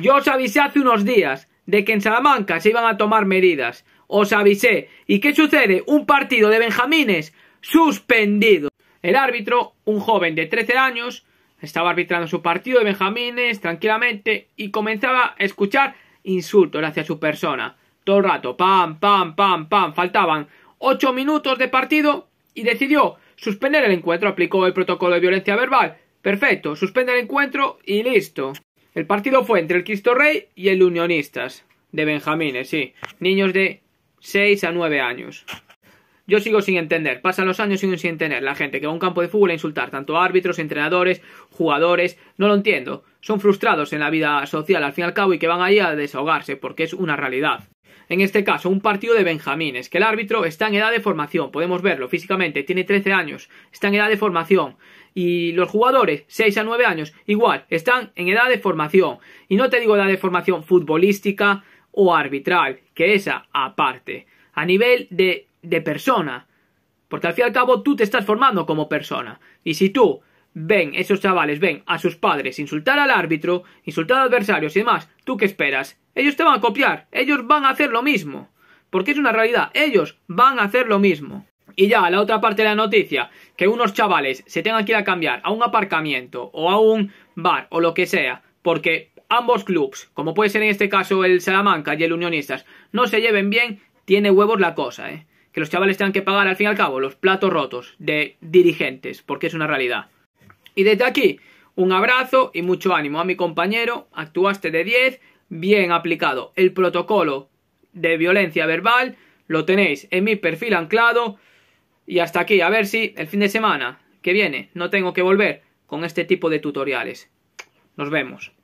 Yo os avisé hace unos días de que en Salamanca se iban a tomar medidas. Os avisé. ¿Y qué sucede? Un partido de Benjamines suspendido. El árbitro, un joven de 13 años, estaba arbitrando su partido de Benjamines tranquilamente y comenzaba a escuchar insultos hacia su persona. Todo el rato, pam, pam, pam, pam. Faltaban 8 minutos de partido y decidió suspender el encuentro. Aplicó el protocolo de violencia verbal. Perfecto, suspende el encuentro y listo. El partido fue entre el Cristo Rey y el Unionistas, de Benjamines, eh, sí, niños de 6 a 9 años. Yo sigo sin entender, pasan los años sin, sin entender la gente que va a un campo de fútbol a insultar tanto árbitros, entrenadores, jugadores, no lo entiendo. Son frustrados en la vida social al fin y al cabo y que van ahí a desahogarse porque es una realidad. En este caso, un partido de Benjamines, que el árbitro está en edad de formación, podemos verlo físicamente, tiene 13 años, está en edad de formación. Y los jugadores, 6 a 9 años, igual, están en edad de formación. Y no te digo edad de formación futbolística o arbitral, que esa aparte, a nivel de, de persona. Porque al fin y al cabo tú te estás formando como persona. Y si tú ven, esos chavales ven a sus padres insultar al árbitro, insultar a adversarios y demás, ¿tú qué esperas? Ellos te van a copiar, ellos van a hacer lo mismo. Porque es una realidad, ellos van a hacer lo mismo. Y ya, la otra parte de la noticia, que unos chavales se tengan que ir a cambiar a un aparcamiento o a un bar o lo que sea, porque ambos clubes, como puede ser en este caso el Salamanca y el Unionistas, no se lleven bien, tiene huevos la cosa, ¿eh? Que los chavales tengan que pagar al fin y al cabo los platos rotos de dirigentes, porque es una realidad. Y desde aquí, un abrazo y mucho ánimo a mi compañero, actuaste de 10, bien aplicado el protocolo de violencia verbal, lo tenéis en mi perfil anclado. Y hasta aquí, a ver si el fin de semana que viene no tengo que volver con este tipo de tutoriales. Nos vemos.